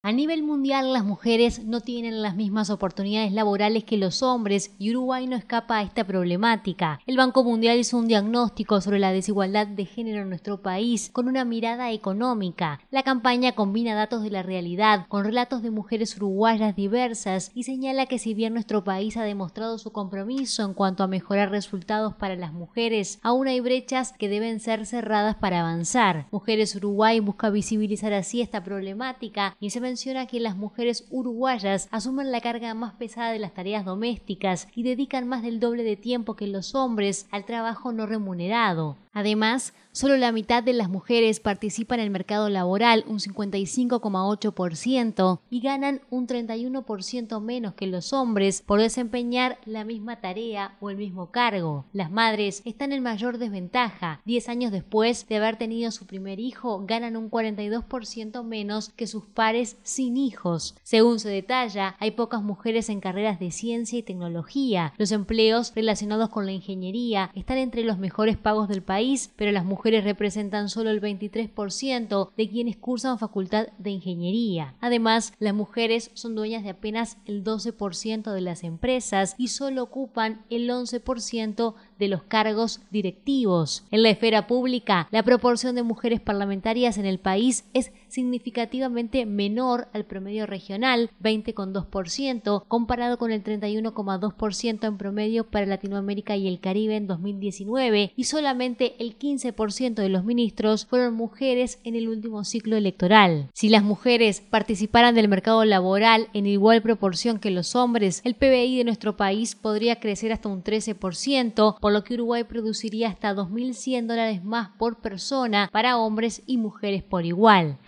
A nivel mundial, las mujeres no tienen las mismas oportunidades laborales que los hombres y Uruguay no escapa a esta problemática. El Banco Mundial hizo un diagnóstico sobre la desigualdad de género en nuestro país con una mirada económica. La campaña combina datos de la realidad con relatos de mujeres uruguayas diversas y señala que si bien nuestro país ha demostrado su compromiso en cuanto a mejorar resultados para las mujeres, aún hay brechas que deben ser cerradas para avanzar. Mujeres Uruguay busca visibilizar así esta problemática y se menciona que las mujeres uruguayas asumen la carga más pesada de las tareas domésticas y dedican más del doble de tiempo que los hombres al trabajo no remunerado. Además, Solo la mitad de las mujeres participan en el mercado laboral, un 55,8%, y ganan un 31% menos que los hombres por desempeñar la misma tarea o el mismo cargo. Las madres están en mayor desventaja. 10 años después de haber tenido su primer hijo, ganan un 42% menos que sus pares sin hijos. Según se detalla, hay pocas mujeres en carreras de ciencia y tecnología. Los empleos relacionados con la ingeniería están entre los mejores pagos del país, pero las mujeres representan solo el 23% de quienes cursan facultad de ingeniería. Además, las mujeres son dueñas de apenas el 12% de las empresas y solo ocupan el 11% de los cargos directivos. En la esfera pública, la proporción de mujeres parlamentarias en el país es significativamente menor al promedio regional, 20,2%, comparado con el 31,2% en promedio para Latinoamérica y el Caribe en 2019, y solamente el 15% de los ministros fueron mujeres en el último ciclo electoral. Si las mujeres participaran del mercado laboral en igual proporción que los hombres, el PBI de nuestro país podría crecer hasta un 13%, por lo que Uruguay produciría hasta 2.100 dólares más por persona para hombres y mujeres por igual.